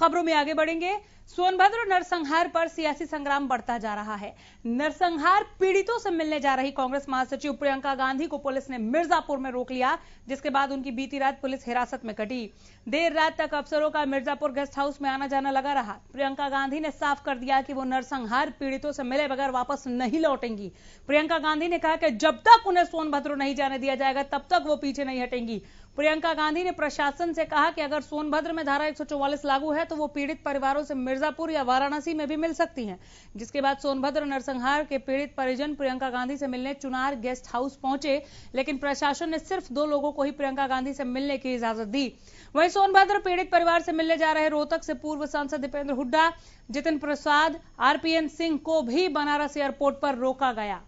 खबरों में आगे बढ़ेंगे सोनभद्र नरसंहार पर सियासी संग्राम बढ़ता जा रहा है नरसंहार पीड़ितों से मिलने जा रही कांग्रेस महासचिव प्रियंका गांधी को पुलिस ने मिर्जापुर में रोक लिया जिसके बाद उनकी बीती रात पुलिस हिरासत में कटी देर रात तक अफसरों का मिर्जापुर गेस्ट हाउस में आना जाना लगा रहा प्रियंका गांधी ने साफ कर दिया कि वो नरसंहार पीड़ितों से मिले बगैर वापस नहीं लौटेंगी प्रियंका गांधी ने कहा कि जब तक उन्हें सोनभद्र नहीं जाने दिया जाएगा तब तक वो पीछे नहीं हटेंगी प्रियंका गांधी ने प्रशासन से कहा कि अगर सोनभद्र में धारा एक लागू है तो वो पीड़ित परिवारों से मिर्जापुर या वाराणसी में भी मिल सकती हैं जिसके बाद सोनभद्र नरसंहार के पीड़ित परिजन प्रियंका गांधी से मिलने चुनार गेस्ट हाउस पहुंचे लेकिन प्रशासन ने सिर्फ दो लोगों को ही प्रियंका गांधी से मिलने की इजाजत दी वहीं सोनभद्र पीड़ित परिवार से मिलने जा रहे रोहतक से पूर्व सांसद दीपेंद्र हुड्डा जितिन प्रसाद आरपीएन सिंह को भी बनारस एयरपोर्ट पर रोका गया